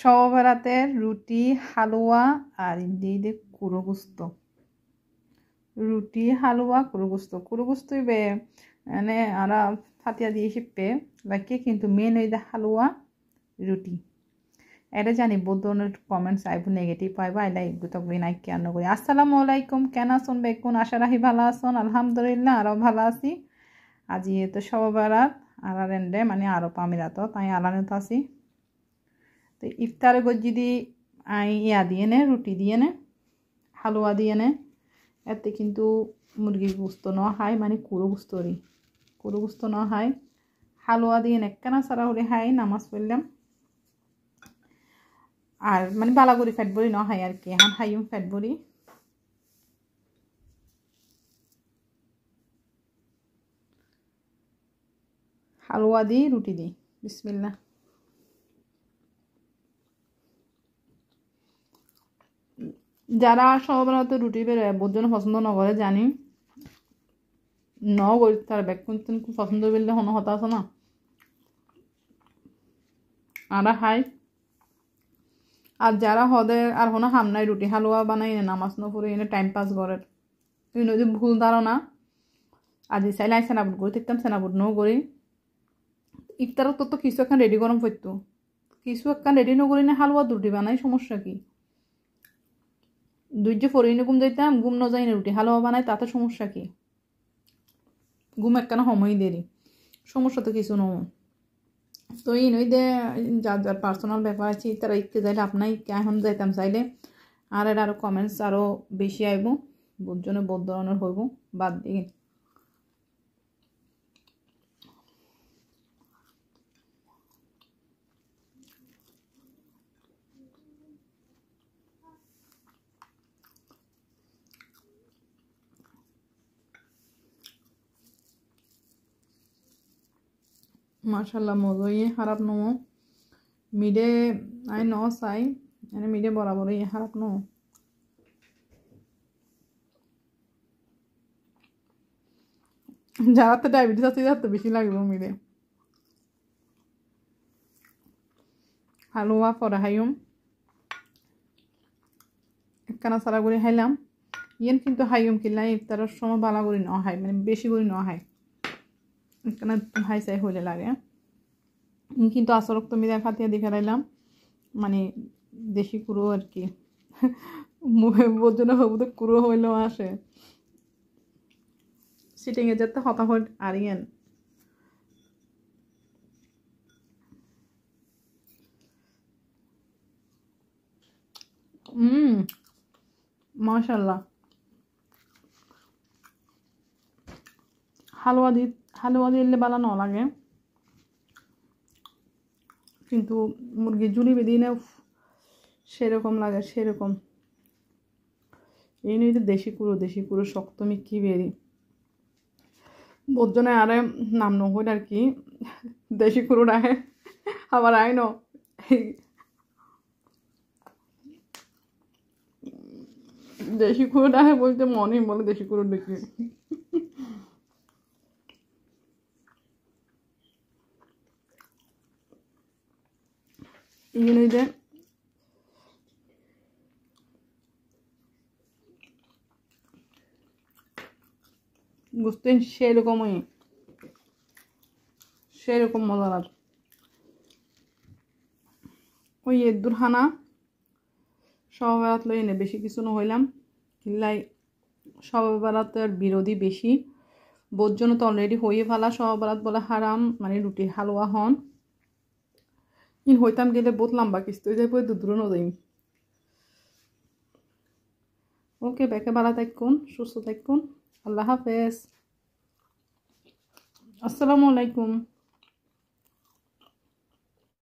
সবরাতে রুটি হালুয়া আর দিয়ে কুড়ো গুস্ত রুটি হালুয়া কুড়ো গুস্ত কুড়ো বে মানে আরা ফাতিয়া দিয়ে শিপে বাকি কিন্তু মেন ওই হালুয়া রুটি এটা জানি ধরনের কমেন্টস আইব নেগেটিভ পাইব আইলা ইগু তকবি নাই কেন করি আসসালামু আলাইকুম কেন আসুন বেকুন আশা রাহি ভালো আসুন আলহামদুলিল্লাহ আরও ভালো আছি আজি তো সবার আর এন্ডে মানে পামিরা তো তাই আলানে তো আছি তো ইফতারে গজ্জি দিই আই ইয়া দিয়ে নে রুটি দিয়ে নে হালুয়া দিয়ে নে এতে কিন্তু মুরগি গুস্ত ন খায় মানে কুড়ো গুস্তরি কুড়ো গুস্ত ন খায় হালুয়া দিয়ে একখানা সারা হলে খাই নামাজ পড়লাম আর মানে বালাগুড়ি ফ্যাট বড়ি ন খাই আর কি এখন হাইম ফ্যাট বড়ি হালুয়া দিই রুটি দিই বিসমিল্লা যারা সাধারণত রুটি বোঝন পছন্দ নকরে জানি ন করি তার ব্যাক খুব পছন্দ করলে হনো হতাশ না আরা হাই আর যারা হদে আর হনো হামনায় রুটি হালুয়া বানাই নামাজ নপুরে এনে টাইম পাস করে এই নদী ভুল ধারণা আজি চাইলে আই সেনাবুট করি দেখতাম সেনাবুট নও করি ইফতারত তো কিছু একখান রেডি গরম পড়তো কিছু একখান রেডি নকরি না হালুয়া রুটি বানাই সমস্যা কি ধৈর্য ফরিনে ঘুম যাইতাম ঘুম ন যাই রুটি হালুয়া বানাই তাতে সমস্যা কি ঘুম একখানা সময় দেরি সমস্যা তো কিছু নয় তো এই নই দে যার যার পার্সোনাল ব্যাপার আছে তারা ইতে যাইলে আপনাই এখন যাইতাম চাইলে আর এর আরও কমেন্টস আরও বেশি আইব বোধ জন্য বোধ ধরনের হইব বাদ দিয়ে মার্শাল্লাহ মজয়ে খারাপ নমো মিডে আই ন চাই মানে মিডে ইয়ে খারাপ নমো যারা তো ডায়াবেটিস আছে যার তো বেশি লাগবে মিডে হালুয়া পরে হাইম একখানা সারা করে হাইলাম ইয়েন কিন্তু হাইম কিনলাম ইফতারের সময় ভালো করে ন হয় মানে বেশি করে ন হয় কেন হাই সাই হইলে লাগে কিন্তু আসরক তুমি দেখা দিয়ে দেখে রাইলাম মানে দেশি কুরু আর কি বোঝনা হবু তো কুরো হইলেও আসে সিটিংয়ে যেতে হতাহট আরিয়েন হুম মাশাল্লাহ হালুয়া দি হালুয়া দিলে বানানো লাগে কিন্তু মুরগি জুলি বেদিনে সেরকম লাগে সেরকম এই নিয়ে দেশি কুড়ো দেশি কুড়ো শক্ত মিক্কি বেরি বোধজনে আরে নাম নহইল আর কি দেশি কুড়ো রাহে আবার আইন দেশি কুড়ো রাহে বলতে মনে বলে দেশি কুড়ো দেখি İyi günü de গুস্তেন সেরকমই সেরকম মজাদার ওই এদ্দুর হানা সবাবেড়াত লই এনে বেশি কিছু না হইলাম কিল্লাই সবাবেড়াতের বিরোধী বেশি বোধ জন্য তো অলরেডি হইয়ে ফেলা সবাবেড়াত বলে হারাম মানে রুটির হালুয়া হন ইন হইতাম গেলে বহুত লম্বা কিস্তি হয়ে যাবো দূর দূর যাইম ওকে বেকে ভালো থাকুন সুস্থ থাকুন আল্লাহ হাফেজ আসসালামু আলাইকুম